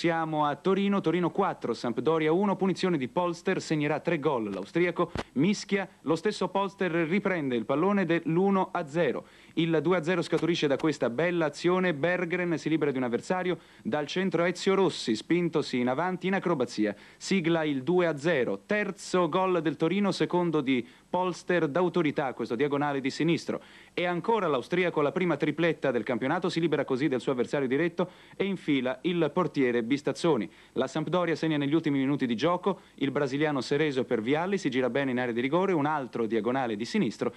Siamo a Torino, Torino 4, Sampdoria 1, punizione di Polster, segnerà 3 gol l'austriaco, mischia, lo stesso Polster riprende il pallone dell'1-0. Il 2-0 scaturisce da questa bella azione, Bergren si libera di un avversario, dal centro Ezio Rossi, spintosi in avanti in acrobazia, sigla il 2-0, terzo gol del Torino, secondo di Polster d'autorità, questo diagonale di sinistro. E ancora l'austriaco la prima tripletta del campionato, si libera così del suo avversario diretto e infila il portiere Bistazzoni. La Sampdoria segna negli ultimi minuti di gioco, il brasiliano Sereso per Vialli si gira bene in area di rigore, un altro diagonale di sinistro